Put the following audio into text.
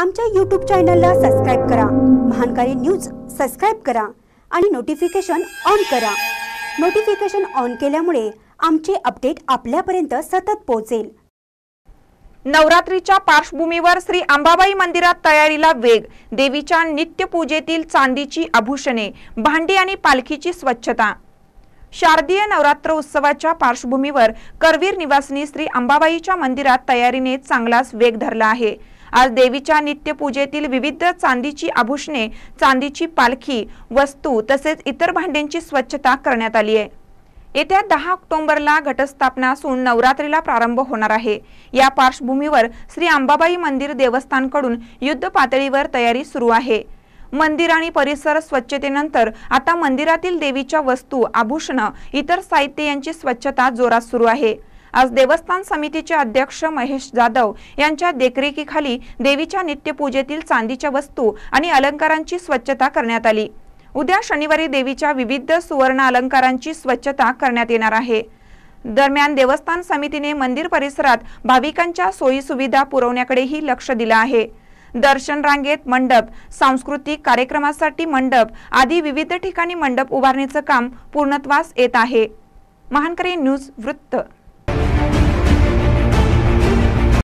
आमच्या यूट्यूब चॅनलला सबस्क्राईब करा महानकारी न्यूज सबस्क्राईब करा आणि नोटिफिकेशन ऑन करा नोटिफिकेशन ऑन केल्यामुळे आमचे अपडेट आपल्यापर्यंत सतत पोहोचेल नवरात्रीच्या पार्श्वभूमीवर श्री अंबाबाई मंदिरात तयारीला वेग देवीच्या नित्यपूजेतील चांदीची आभूषणे भांडी आणि पालखीची स्वच्छता शारदीय नवरात्र उत्सवाच्या पार्श्वभूमीवर करवीर निवासिनी श्री अंबाबाईच्या मंदिरात तयारीने चांगलाच वेग धरला आहे आज देवीच्या नित्यपूजेतील विविध चांदीची आभूषणे चांदीची पालखी वस्तू तसेच इतर भांड्यांची स्वच्छता करण्यात आली आहे येत्या दहा ऑक्टोबरला घटस्थापना असून नवरात्रीला प्रारंभ होणार आहे या पार्श्वभूमीवर श्री अंबाबाई मंदिर देवस्थानकडून युद्ध पातळीवर तयारी सुरू आहे मंदिर आणि परिसर स्वच्छतेनंतर आता मंदिरातील देवीच्या वस्तू आभूषण इतर साहित्य यांची स्वच्छता जोरात सुरू आहे आज देवस्थान समितीचे अध्यक्ष महेश जाधव यांच्या देखरेखीखाली देवीच्या नित्यपूजेतील चांदीच्या वस्तू आणि अलंकारांची स्वच्छता करण्यात आली उद्या शनिवारी देवीच्या विविध सुवर्ण अलंकारांची स्वच्छता करण्यात येणार आहे दरम्यान देवस्थान समितीने मंदिर परिसरात भाविकांच्या सोयी सुविधा पुरवण्याकडेही लक्ष दिलं आहे दर्शन रांगेत मंडप सांस्कृतिक कार्यक्रमासाठी मंडप आदी विविध ठिकाणी मंडप उभारणीचं काम पूर्णत्वास येत आहे महानकरी न्यूज वृत्त